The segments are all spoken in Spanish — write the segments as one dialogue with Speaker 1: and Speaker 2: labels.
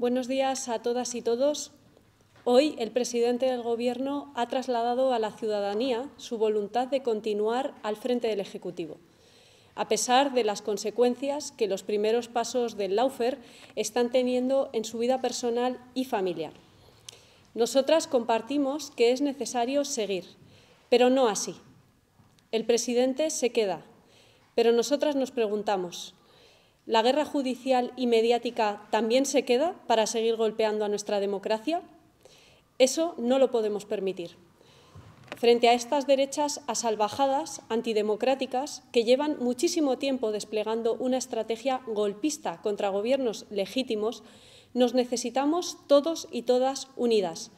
Speaker 1: Buenos días a todas y todos. Hoy el presidente del Gobierno ha trasladado a la ciudadanía su voluntad de continuar al frente del Ejecutivo, a pesar de las consecuencias que los primeros pasos del Laufer están teniendo en su vida personal y familiar. Nosotras compartimos que es necesario seguir, pero no así. El presidente se queda, pero nosotras nos preguntamos, ¿La guerra judicial y mediática también se queda para seguir golpeando a nuestra democracia? Eso no lo podemos permitir. Frente a estas derechas asalvajadas, antidemocráticas, que llevan muchísimo tiempo desplegando una estrategia golpista contra gobiernos legítimos, nos necesitamos todos y todas unidas,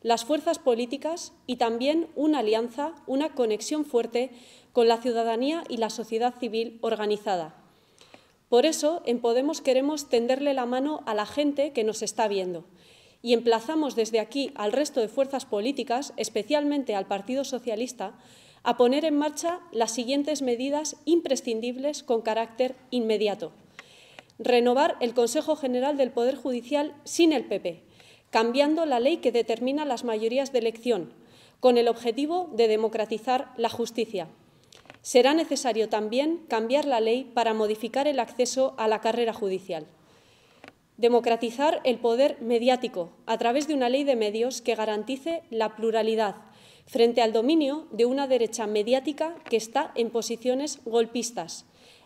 Speaker 1: las fuerzas políticas y también una alianza, una conexión fuerte con la ciudadanía y la sociedad civil organizada por eso, en Podemos queremos tenderle la mano a la gente que nos está viendo y emplazamos desde aquí al resto de fuerzas políticas, especialmente al Partido Socialista, a poner en marcha las siguientes medidas imprescindibles con carácter inmediato. Renovar el Consejo General del Poder Judicial sin el PP, cambiando la ley que determina las mayorías de elección, con el objetivo de democratizar la justicia será necesario también cambiar la ley para modificar el acceso a la carrera judicial. Democratizar el poder mediático a través de una ley de medios que garantice la pluralidad frente al dominio de una derecha mediática que está en posiciones golpistas,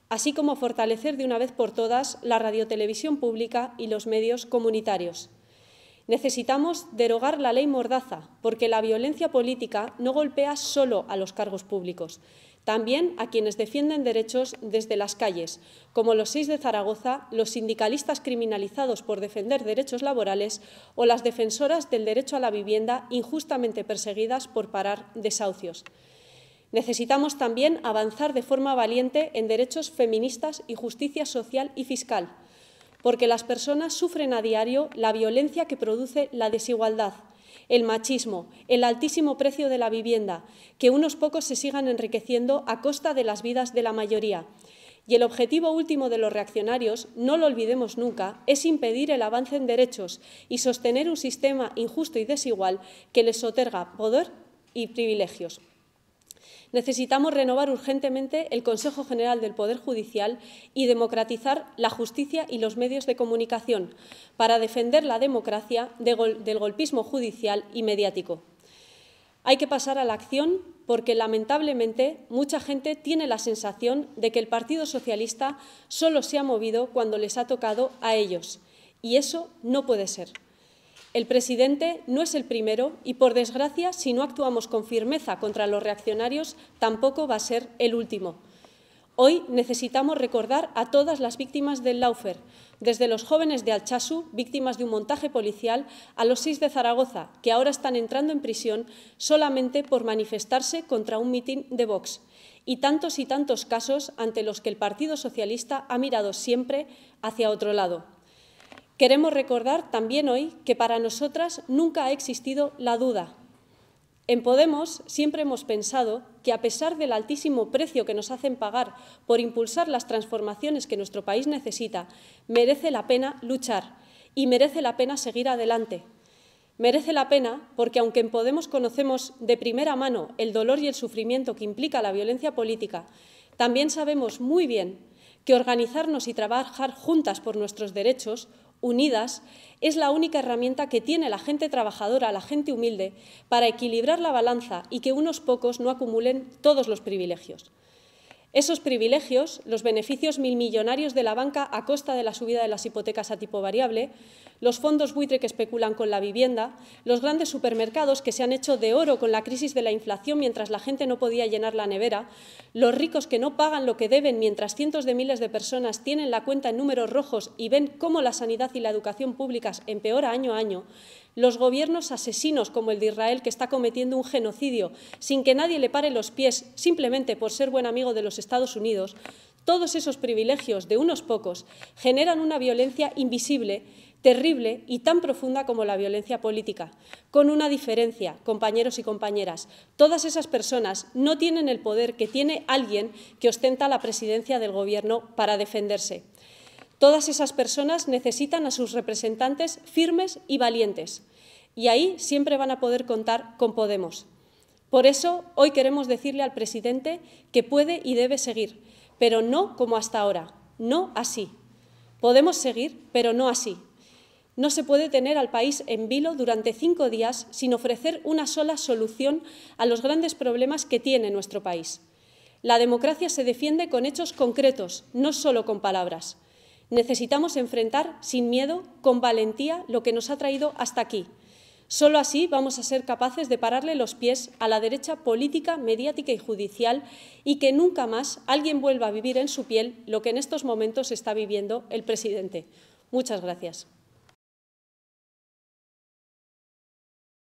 Speaker 1: así como fortalecer de una vez por todas la radiotelevisión pública y los medios comunitarios. Necesitamos derogar la ley Mordaza, porque la violencia política no golpea solo a los cargos públicos, también a quienes defienden derechos desde las calles, como los seis de Zaragoza, los sindicalistas criminalizados por defender derechos laborales o las defensoras del derecho a la vivienda injustamente perseguidas por parar desahucios. Necesitamos también avanzar de forma valiente en derechos feministas y justicia social y fiscal, porque las personas sufren a diario la violencia que produce la desigualdad, el machismo, el altísimo precio de la vivienda, que unos pocos se sigan enriqueciendo a costa de las vidas de la mayoría. Y el objetivo último de los reaccionarios, no lo olvidemos nunca, es impedir el avance en derechos y sostener un sistema injusto y desigual que les otorga poder y privilegios. Necesitamos renovar urgentemente el Consejo General del Poder Judicial y democratizar la justicia y los medios de comunicación para defender la democracia del golpismo judicial y mediático. Hay que pasar a la acción porque, lamentablemente, mucha gente tiene la sensación de que el Partido Socialista solo se ha movido cuando les ha tocado a ellos. Y eso no puede ser. El presidente no es el primero y, por desgracia, si no actuamos con firmeza contra los reaccionarios, tampoco va a ser el último. Hoy necesitamos recordar a todas las víctimas del Laufer, desde los jóvenes de Alchasu, víctimas de un montaje policial, a los seis de Zaragoza, que ahora están entrando en prisión solamente por manifestarse contra un mitin de Vox, y tantos y tantos casos ante los que el Partido Socialista ha mirado siempre hacia otro lado. Queremos recordar también hoy que para nosotras nunca ha existido la duda. En Podemos siempre hemos pensado que a pesar del altísimo precio que nos hacen pagar por impulsar las transformaciones que nuestro país necesita, merece la pena luchar y merece la pena seguir adelante. Merece la pena porque, aunque en Podemos conocemos de primera mano el dolor y el sufrimiento que implica la violencia política, también sabemos muy bien que organizarnos y trabajar juntas por nuestros derechos, unidas, es la única herramienta que tiene la gente trabajadora, la gente humilde, para equilibrar la balanza y que unos pocos no acumulen todos los privilegios. Esos privilegios, los beneficios milmillonarios de la banca a costa de la subida de las hipotecas a tipo variable, los fondos buitre que especulan con la vivienda, los grandes supermercados que se han hecho de oro con la crisis de la inflación mientras la gente no podía llenar la nevera, los ricos que no pagan lo que deben mientras cientos de miles de personas tienen la cuenta en números rojos y ven cómo la sanidad y la educación públicas empeora año a año, los gobiernos asesinos como el de Israel, que está cometiendo un genocidio sin que nadie le pare los pies simplemente por ser buen amigo de los Estados Unidos, todos esos privilegios de unos pocos generan una violencia invisible, terrible y tan profunda como la violencia política. Con una diferencia, compañeros y compañeras, todas esas personas no tienen el poder que tiene alguien que ostenta la presidencia del Gobierno para defenderse. Todas esas personas necesitan a sus representantes firmes y valientes, y ahí siempre van a poder contar con Podemos. Por eso, hoy queremos decirle al presidente que puede y debe seguir, pero no como hasta ahora, no así. Podemos seguir, pero no así. No se puede tener al país en vilo durante cinco días sin ofrecer una sola solución a los grandes problemas que tiene nuestro país. La democracia se defiende con hechos concretos, no solo con palabras. Necesitamos enfrentar sin miedo, con valentía, lo que nos ha traído hasta aquí. Solo así vamos a ser capaces de pararle los pies a la derecha política, mediática y judicial y que nunca más alguien vuelva a vivir en su piel lo que en estos momentos está viviendo el presidente. Muchas gracias.